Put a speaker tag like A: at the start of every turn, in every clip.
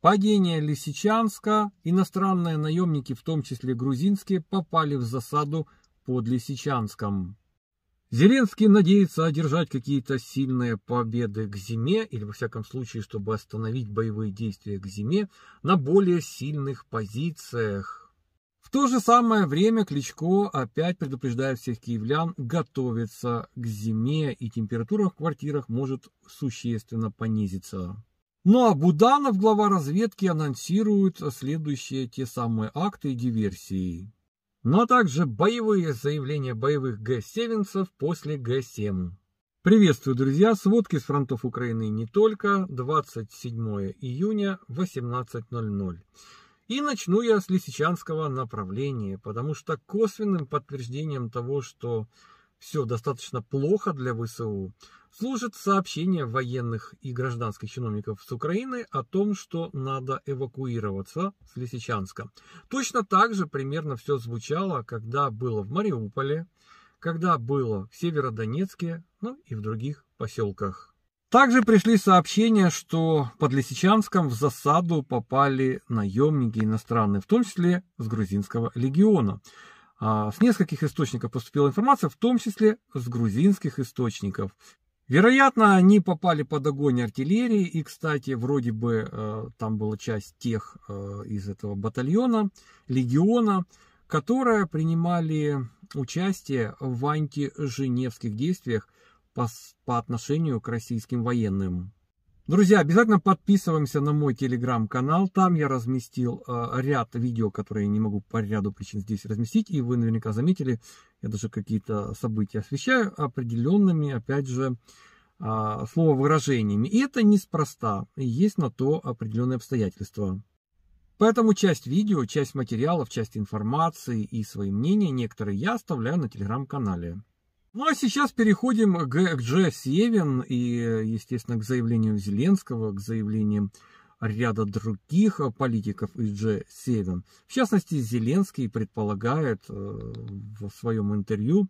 A: Падение Лисичанска, иностранные наемники, в том числе грузинские, попали в засаду под Лисичанском. Зеленский надеется одержать какие-то сильные победы к зиме, или во всяком случае, чтобы остановить боевые действия к зиме, на более сильных позициях. В то же самое время Кличко опять предупреждает всех киевлян готовиться к зиме, и температура в квартирах может существенно понизиться. Ну а Буданов, глава разведки, анонсирует следующие те самые акты диверсии. Но ну, а также боевые заявления боевых Г-7 после Г-7. Приветствую, друзья! Сводки с фронтов Украины не только. 27 июня, 18.00. И начну я с лисичанского направления, потому что косвенным подтверждением того, что все достаточно плохо для ВСУ, служит сообщение военных и гражданских чиновников с Украины о том, что надо эвакуироваться с Лисичанска. Точно так же примерно все звучало, когда было в Мариуполе, когда было в Северодонецке, ну и в других поселках. Также пришли сообщения, что под Лисичанском в засаду попали наемники иностранные, в том числе с грузинского легиона. А, с нескольких источников поступила информация, в том числе с грузинских источников. Вероятно, они попали под огонь артиллерии, и, кстати, вроде бы э, там была часть тех э, из этого батальона, легиона, которые принимали участие в антиженевских действиях по, по отношению к российским военным. Друзья, обязательно подписываемся на мой телеграм-канал. Там я разместил э, ряд видео, которые я не могу по ряду причин здесь разместить. И вы наверняка заметили, я даже какие-то события освещаю определенными, опять же, э, слововыражениями. И это неспроста. есть на то определенные обстоятельства. Поэтому часть видео, часть материалов, часть информации и свои мнения некоторые я оставляю на телеграм-канале. Ну а сейчас переходим к, к Джефф и, естественно, к заявлениям Зеленского, к заявлениям ряда других э, политиков из G7. В частности, Зеленский предполагает э, в своем интервью,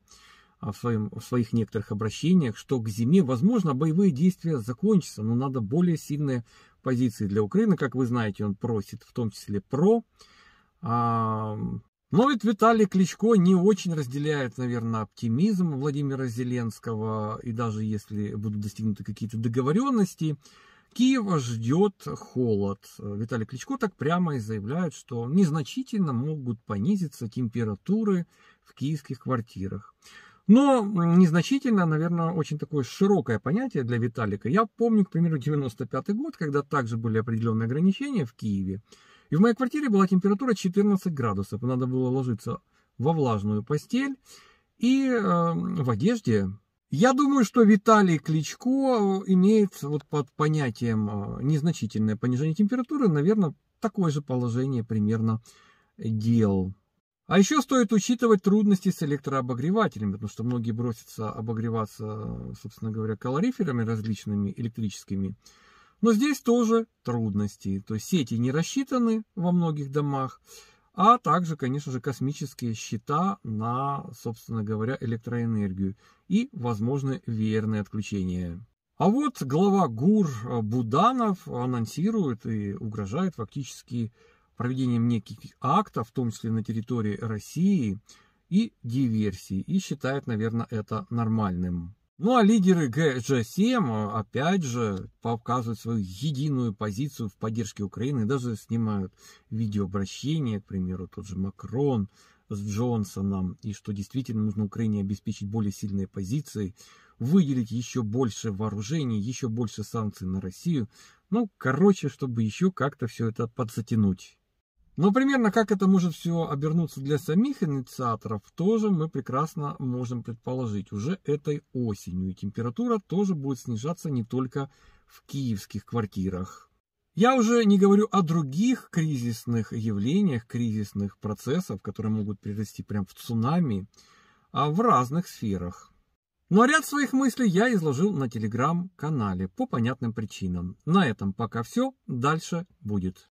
A: а, в, своем, в своих некоторых обращениях, что к зиме, возможно, боевые действия закончатся, но надо более сильные позиции для Украины. Как вы знаете, он просит в том числе про а, но ну ведь Виталий Кличко не очень разделяет, наверное, оптимизм Владимира Зеленского, и даже если будут достигнуты какие-то договоренности, Киева ждет холод. Виталий Кличко так прямо и заявляет, что незначительно могут понизиться температуры в киевских квартирах. Но незначительно, наверное, очень такое широкое понятие для Виталика. Я помню, к примеру, 95 год, когда также были определенные ограничения в Киеве. И в моей квартире была температура 14 градусов. Надо было ложиться во влажную постель и э, в одежде. Я думаю, что Виталий Кличко э, имеет вот под понятием э, незначительное понижение температуры, наверное, такое же положение примерно дел. А еще стоит учитывать трудности с электрообогревателями, потому что многие бросятся обогреваться, э, собственно говоря, калориферами различными электрическими, но здесь тоже трудности. То есть сети не рассчитаны во многих домах, а также, конечно же, космические счета на, собственно говоря, электроэнергию и, возможно, веерные отключения. А вот глава ГУР Буданов анонсирует и угрожает фактически проведением неких актов, в том числе на территории России, и диверсии, и считает, наверное, это нормальным. Ну а лидеры G7, а, опять же, показывают свою единую позицию в поддержке Украины, даже снимают видеообращение, к примеру, тот же Макрон с Джонсоном, и что действительно нужно Украине обеспечить более сильные позиции, выделить еще больше вооружений, еще больше санкций на Россию, ну, короче, чтобы еще как-то все это подзатянуть. Но примерно как это может все обернуться для самих инициаторов, тоже мы прекрасно можем предположить уже этой осенью. И температура тоже будет снижаться не только в киевских квартирах. Я уже не говорю о других кризисных явлениях, кризисных процессах, которые могут перерасти прям в цунами, а в разных сферах. Но ряд своих мыслей я изложил на телеграм-канале по понятным причинам. На этом пока все, дальше будет.